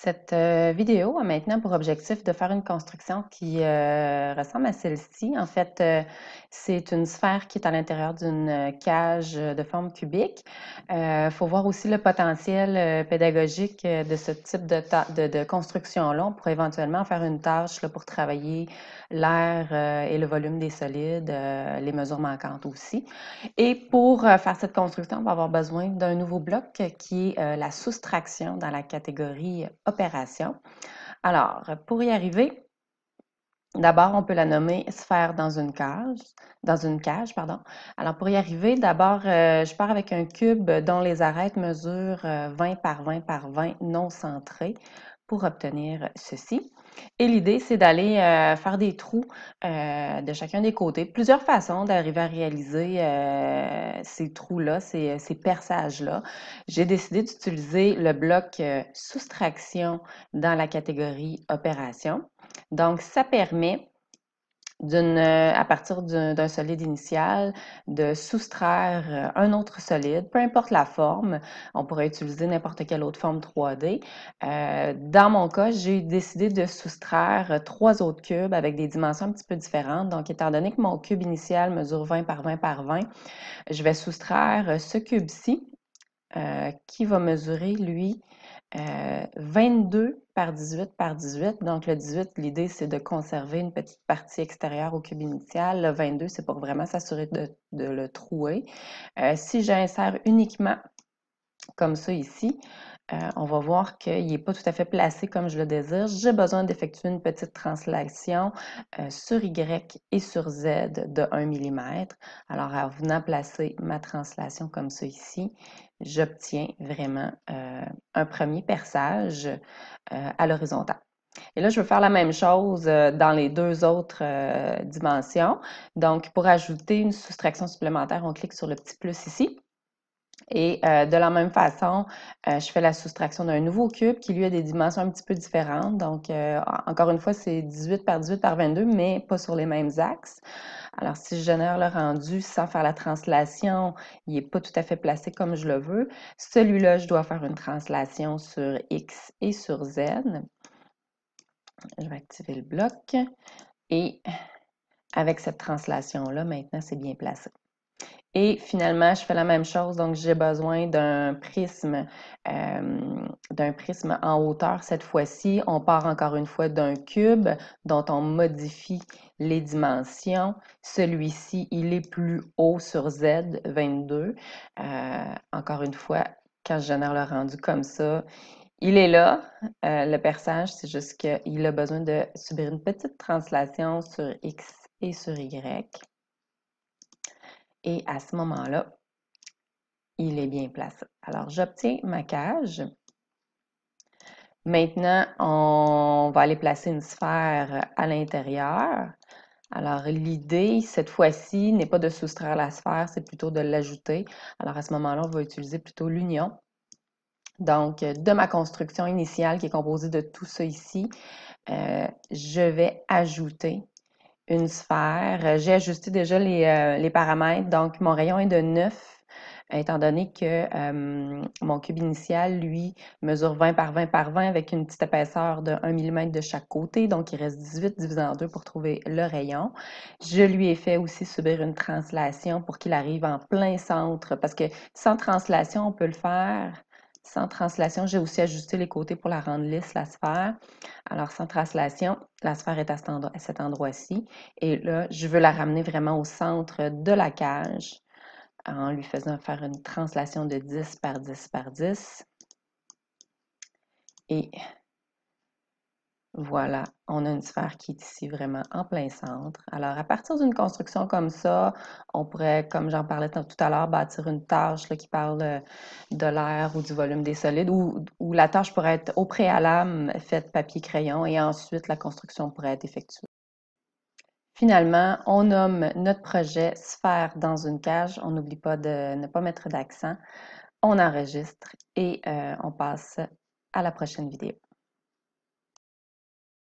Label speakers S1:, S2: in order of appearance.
S1: Cette euh, vidéo a maintenant pour objectif de faire une construction qui euh, ressemble à celle-ci. En fait, euh, c'est une sphère qui est à l'intérieur d'une cage de forme cubique. Il faut voir aussi le potentiel pédagogique de ce type de, de construction-là. On pourrait éventuellement faire une tâche pour travailler l'air et le volume des solides, les mesures manquantes aussi. Et pour faire cette construction, on va avoir besoin d'un nouveau bloc qui est la soustraction dans la catégorie opération. Alors, pour y arriver, D'abord, on peut la nommer sphère dans une cage, dans une cage, pardon. Alors, pour y arriver, d'abord, euh, je pars avec un cube dont les arêtes mesurent 20 euh, par 20 par 20 non centré pour obtenir ceci. Et l'idée, c'est d'aller euh, faire des trous euh, de chacun des côtés. Plusieurs façons d'arriver à réaliser euh, ces trous-là, ces, ces perçages-là. J'ai décidé d'utiliser le bloc soustraction dans la catégorie opération. Donc, ça permet euh, à partir d'un solide initial, de soustraire euh, un autre solide, peu importe la forme. On pourrait utiliser n'importe quelle autre forme 3D. Euh, dans mon cas, j'ai décidé de soustraire trois autres cubes avec des dimensions un petit peu différentes. Donc, étant donné que mon cube initial mesure 20 par 20 par 20, je vais soustraire ce cube-ci qui va mesurer, lui, 22 euh, par 18 par 18. Donc, le 18, l'idée, c'est de conserver une petite partie extérieure au cube initial. Le 22, c'est pour vraiment s'assurer de, le trouer. Euh, si j'insère uniquement comme ça ici, euh, on va voir qu'il n'est pas tout à fait placé comme je le désire. J'ai besoin d'effectuer une petite translation euh, sur Y et sur Z de 1 mm. Alors, en venant placer ma translation comme ça ici, j'obtiens vraiment euh, un premier perçage à l'horizontale. Et là, je veux faire la même chose dans les deux autres dimensions. Donc, pour ajouter une soustraction supplémentaire, on clique sur le petit plus ici. Et euh, de la même façon, euh, je fais la soustraction d'un nouveau cube qui, lui, a des dimensions un petit peu différentes. Donc, euh, encore une fois, c'est 18 par 18 par 22, mais pas sur les mêmes axes. Alors, si je génère le rendu sans faire la translation, il n'est pas tout à fait placé comme je le veux. Celui-là, je dois faire une translation sur X et sur Z. Je vais activer le bloc. Et avec cette translation-là, maintenant, c'est bien placé. Et finalement, je fais la même chose, donc j'ai besoin d'un prisme, d'un prisme en hauteur cette fois-ci. On part encore une fois d'un cube dont on modifie les dimensions. Celui-ci, il est plus haut sur Z, 22. Euh, encore une fois, quand je génère le rendu comme ça, il est là, euh, le perçage, c'est juste qu'il a besoin de subir une petite translation sur X et sur Y. Et à ce moment-là, il est bien placé. Alors, j'obtiens ma cage. Maintenant, on va aller placer une sphère à l'intérieur. Alors, l'idée, cette fois-ci, n'est pas de soustraire la sphère, c'est plutôt de l'ajouter. Alors, à ce moment-là, on va utiliser plutôt l'union. Donc, de ma construction initiale qui est composée de tout ça ici, euh, je vais ajouter une sphère. Euh, j'ai ajusté déjà les, euh, les, paramètres, donc mon rayon est de 9, étant donné que euh, mon cube initial, lui, mesure 20 par 20 par 20 avec une petite épaisseur de 1 mm de chaque côté, donc il reste 18 divisé en 2 pour trouver le rayon. Je lui ai fait aussi subir une translation pour qu'il arrive en plein centre, parce que sans translation, on peut le faire sans translation, j'ai aussi ajusté les côtés pour la rendre lisse, la sphère. Alors, sans translation, la sphère est à cet, endroit, ci Et là, je veux la ramener vraiment au centre de la cage en lui faisant faire une translation de 10 par 10 par 10. Et voilà, on a une sphère qui est ici vraiment en plein centre. Alors, à partir d'une construction comme ça, on pourrait, comme j'en parlais tout à l'heure, bâtir une tâche qui parle euh, de l'air ou du volume des solides, ou, la tâche pourrait être au préalable faite papier-crayon et ensuite la construction pourrait être effectuée. Finalement, on nomme notre projet Sphère dans une cage. On n'oublie pas de ne pas mettre d'accent. On enregistre et euh, on passe à la prochaine vidéo.